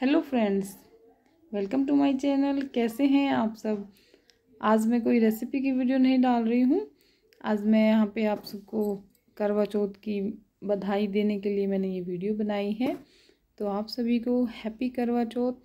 hello friends welcome to my channel कैसे हैं आप सब आज मैं कोई रेसिपी की वीडियो नहीं डाल रही हूँ आज मैं यहाँ पे आप सबको करवा चौथ की बधाई देने के लिए मैंने ये वीडियो बनाई है तो आप सभी को हैप्पी करवा चौथ